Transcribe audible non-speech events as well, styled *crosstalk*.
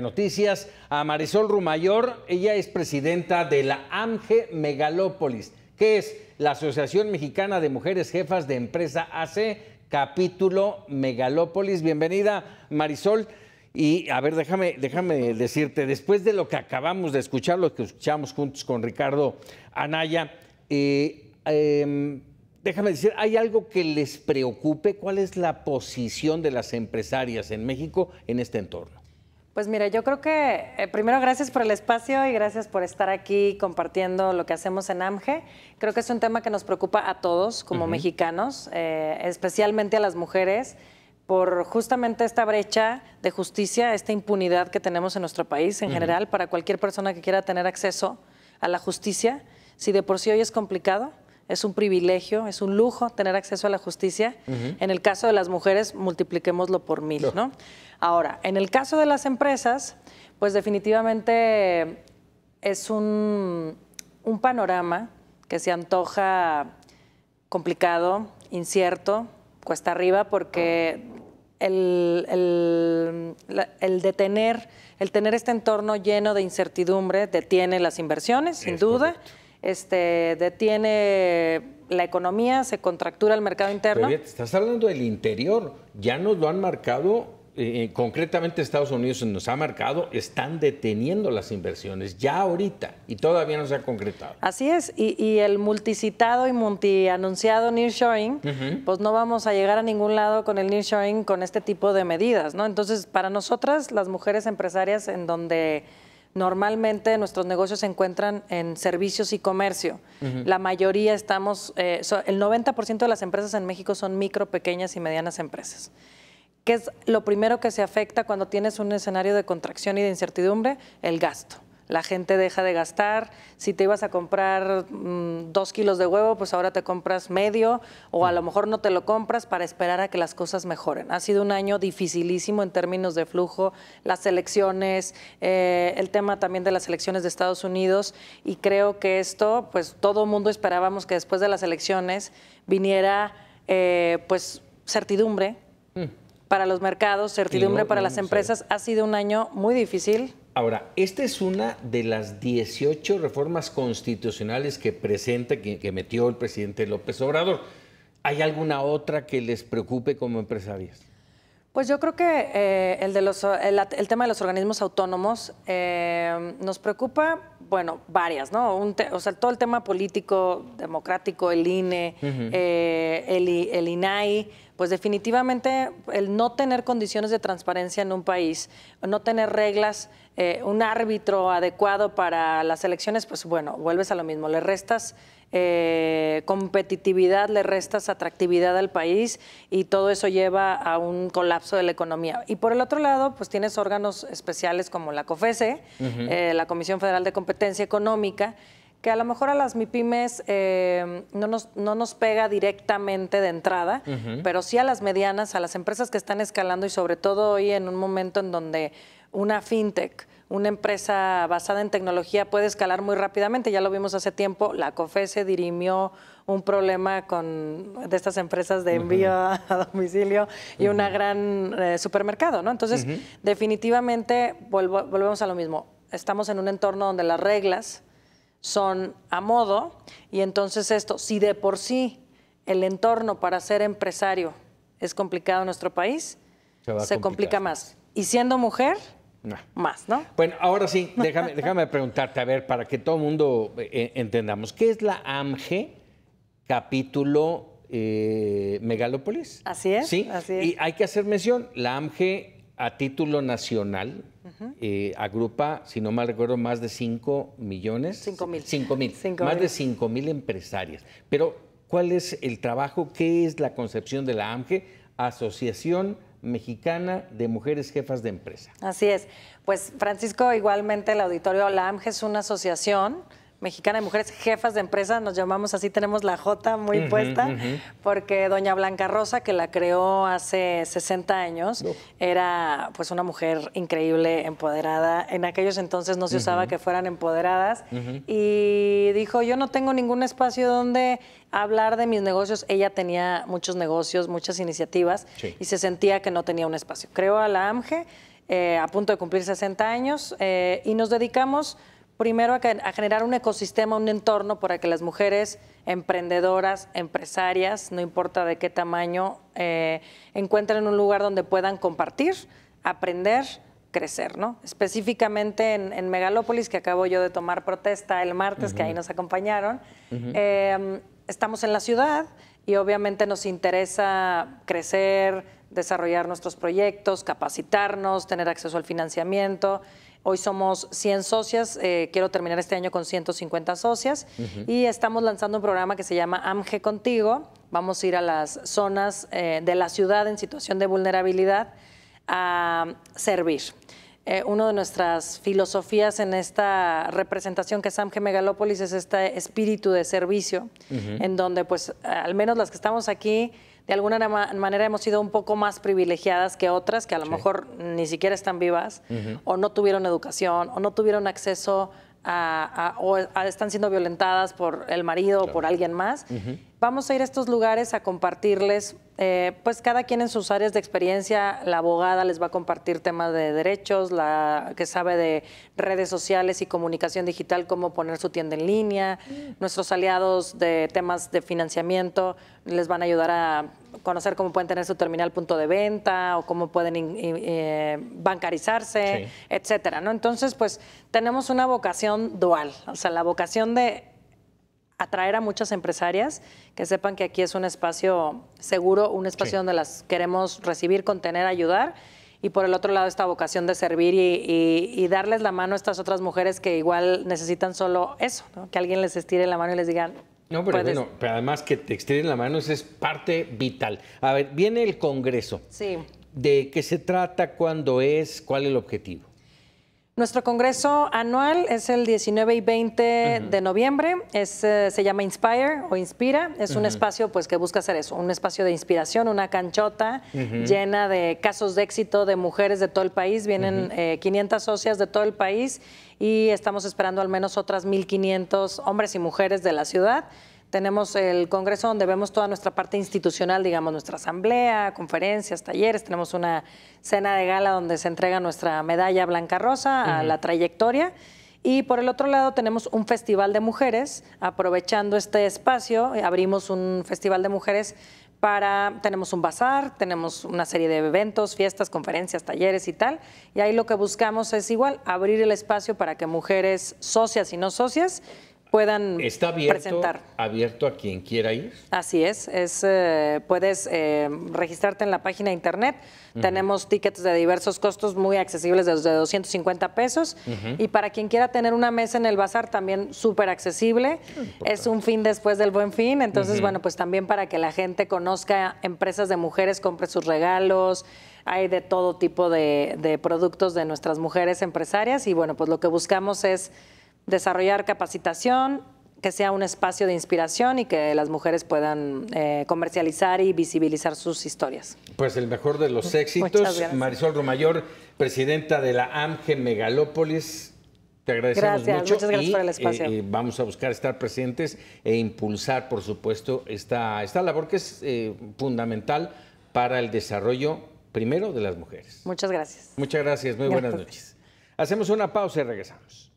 Noticias, a Marisol Rumayor, ella es presidenta de la AMGE Megalópolis, que es la Asociación Mexicana de Mujeres Jefas de Empresa AC, capítulo Megalópolis. Bienvenida, Marisol. Y a ver, déjame, déjame decirte, después de lo que acabamos de escuchar, lo que escuchamos juntos con Ricardo Anaya, eh, em, déjame decir, ¿hay algo que les preocupe? ¿Cuál es la posición de las empresarias en México en este entorno? Pues mira, yo creo que eh, primero gracias por el espacio y gracias por estar aquí compartiendo lo que hacemos en AMGE. Creo que es un tema que nos preocupa a todos como mexicanos, eh, especialmente a las mujeres, por justamente esta brecha de justicia, esta impunidad que tenemos en nuestro país en general para cualquier persona que quiera tener acceso a la justicia. Si de por sí hoy es complicado, es un privilegio, es un lujo tener acceso a la justicia. En el caso de las mujeres, multipliquémoslo por mil, no. Ahora, en el caso de las empresas, pues definitivamente es un, panorama que se antoja complicado, incierto, cuesta arriba, porque el, el, el tener este entorno lleno de incertidumbre detiene las inversiones, sin duda este, detiene la economía, se contractura el mercado interno. estás hablando del interior, ya nos lo han marcado eh, eh, concretamente Estados Unidos nos ha marcado, están deteniendo las inversiones ya ahorita y todavía no se ha concretado. Así es, y, el multicitado y multianunciado nearshoring, showing, pues no vamos a llegar a ningún lado con el nearshoring con este tipo de medidas, ¿no? Entonces, para nosotras, las mujeres empresarias en donde normalmente nuestros negocios se encuentran en servicios y comercio. La mayoría estamos, eh, el 90% de las empresas en México son micro, pequeñas y medianas empresas. ¿Qué es lo primero que se afecta cuando tienes un escenario de contracción y de incertidumbre? El gasto la gente deja de gastar. Si te ibas a comprar mm, dos kilos de huevo, pues ahora te compras medio o a lo mejor no te lo compras para esperar a que las cosas mejoren. Ha sido un año dificilísimo en términos de flujo, las elecciones, eh, el tema también de las elecciones de Estados Unidos y creo que esto, pues todo mundo esperábamos que después de las elecciones viniera eh, pues certidumbre. Mm. Para los mercados, certidumbre para las empresas, ha sido un año muy difícil, Ahora, esta es una de las 18 reformas constitucionales que presenta, que, metió el presidente López Obrador. ¿Hay alguna otra que les preocupe como empresarias? Pues yo creo que eh, el, de el, tema de los organismos autónomos eh, nos preocupa, bueno, varias, ¿no? o sea, todo el tema político, democrático, el INE, eh, el INAI pues definitivamente el no tener condiciones de transparencia en un país, no tener reglas, eh, un árbitro adecuado para las elecciones, pues bueno, vuelves a lo mismo, le restas eh, competitividad, le restas atractividad al país y todo eso lleva a un colapso de la economía. Y por el otro lado, pues tienes órganos especiales como la COFESE, eh, la Comisión Federal de Competencia Económica, que a lo mejor a las MIPIMES em, no, nos, no nos pega directamente de entrada, pero sí a las medianas, a las empresas que están escalando y sobre todo hoy en un momento en donde una fintech, una empresa basada en tecnología puede escalar muy rápidamente. Ya lo vimos hace tiempo, la COFE se dirimió un problema con de estas empresas de envío a *laughs* domicilio y una gran eh, supermercado, ¿no? Entonces, definitivamente volvemos a lo mismo. Estamos en un entorno donde las reglas son a modo y entonces esto, si de por sí el entorno para ser empresario es complicado en nuestro país, se, complica más. Y siendo mujer, más, ¿no? Bueno, ahora sí, déjame, déjame preguntarte, a ver, para que todo el mundo eh, entendamos, ¿qué es la AMGE capítulo eh, Megalópolis? Así es, ¿Sí? así es. Y hay que hacer mención, la AMGE a título nacional eh, agrupa, si no mal recuerdo, más de 5 millones. 5 mil. 5 mil. Más de 5 mil empresarias. Pero, ¿cuál es el trabajo? ¿Qué es la concepción de la AMGE? Asociación Mexicana de Mujeres Jefas de Empresa. Así es. Pues, Francisco, igualmente el auditorio la AMGE es una asociación Mexicana de Mujeres Jefas de Empresa, nos llamamos así, tenemos la J muy puesta, porque doña Blanca Rosa, que la creó hace 60 años, era pues una mujer increíble, empoderada. En aquellos entonces no se usaba que fueran empoderadas y dijo, yo no tengo ningún espacio donde hablar de mis negocios. Ella tenía muchos negocios, muchas iniciativas y se sentía que no tenía un espacio. Creó a la AMGE eh, a punto de cumplir 60 años eh, y nos dedicamos primero a, generar un ecosistema, un entorno para que las mujeres emprendedoras, empresarias, no importa de qué tamaño, eh, encuentren un lugar donde puedan compartir, aprender, crecer, ¿no? Específicamente en, Megalópolis, que acabo yo de tomar protesta el martes, que ahí nos acompañaron. Em, estamos en la ciudad y obviamente nos interesa crecer, desarrollar nuestros proyectos, capacitarnos, tener acceso al financiamiento. Hoy somos 100 socias, eh, quiero terminar este año con 150 socias y estamos lanzando un programa que se llama AMGE Contigo. Vamos a ir a las zonas eh, de la ciudad en situación de vulnerabilidad a servir. Eh, una de nuestras filosofías en esta representación que es AMGE Megalópolis es este espíritu de servicio, en donde pues al menos las que estamos aquí de alguna manera hemos sido un poco más privilegiadas que otras que a lo mejor ni siquiera están vivas o no tuvieron educación o no tuvieron acceso a, o están siendo violentadas por el marido o por alguien más. Vamos a ir a estos lugares a compartirles, eh, pues cada quien en sus áreas de experiencia, la abogada les va a compartir temas de derechos, la que sabe de redes sociales y comunicación digital, cómo poner su tienda en línea, mm. nuestros aliados de temas de financiamiento les van a ayudar a conocer cómo pueden tener su terminal punto de venta o cómo pueden eh, bancarizarse, etcétera. ¿no? Entonces, pues tenemos una vocación dual, o sea, la vocación de atraer a muchas empresarias que sepan que aquí es un espacio seguro, un espacio donde las queremos recibir, contener, ayudar. Y por el otro lado, esta vocación de servir y, darles la mano a estas otras mujeres que igual necesitan solo eso, que alguien les estire la mano y les digan, no, pero bueno, además que te estiren la mano, eso es parte vital. A ver, viene el Congreso. Sí. ¿De qué se trata? ¿Cuándo es? ¿Cuál es el objetivo? Nuestro congreso anual es el 19 y 20 de noviembre. Es, eh, se llama Inspire o Inspira. Es un espacio pues, que busca hacer eso, un espacio de inspiración, una canchota llena de casos de éxito de mujeres de todo el país. Vienen 500 eh, socias de todo el país y estamos esperando al menos otras 1.500 hombres y mujeres de la ciudad tenemos el Congreso donde vemos toda nuestra parte institucional, digamos, nuestra asamblea, conferencias, talleres, tenemos una cena de gala donde se entrega nuestra medalla Blanca Rosa a la trayectoria. Y por el otro lado tenemos un festival de mujeres, aprovechando este espacio, abrimos un festival de mujeres para, tenemos un bazar, tenemos una serie de eventos, fiestas, conferencias, talleres y tal. Y ahí lo que buscamos es igual abrir el espacio para que mujeres socias y no socias puedan Está abierto, abierto a quien quiera ir. Así es, es eh, puedes eh, registrarte en la página de internet. Tenemos tickets de diversos costos muy accesibles desde 250 pesos. Y para quien quiera tener una mesa en el bazar también súper accesible. Ah, es un fin después del buen fin. Entonces, bueno, pues también para que la gente conozca empresas de mujeres, compre sus regalos hay de todo tipo de, productos de nuestras mujeres empresarias y bueno, pues lo que buscamos es desarrollar capacitación, que sea un espacio de inspiración y que las mujeres puedan eh, comercializar y visibilizar sus historias. Pues el mejor de los éxitos. Marisol Romayor, presidenta de la AMGE Megalópolis. Te agradecemos mucho. Muchas gracias por el espacio. Eh, eh, vamos a buscar estar presentes e impulsar, por supuesto, esta, esta labor que es fundamental para el desarrollo, primero, de las mujeres. Muchas gracias. Muchas gracias. Muy buenas noches. Hacemos una pausa y regresamos.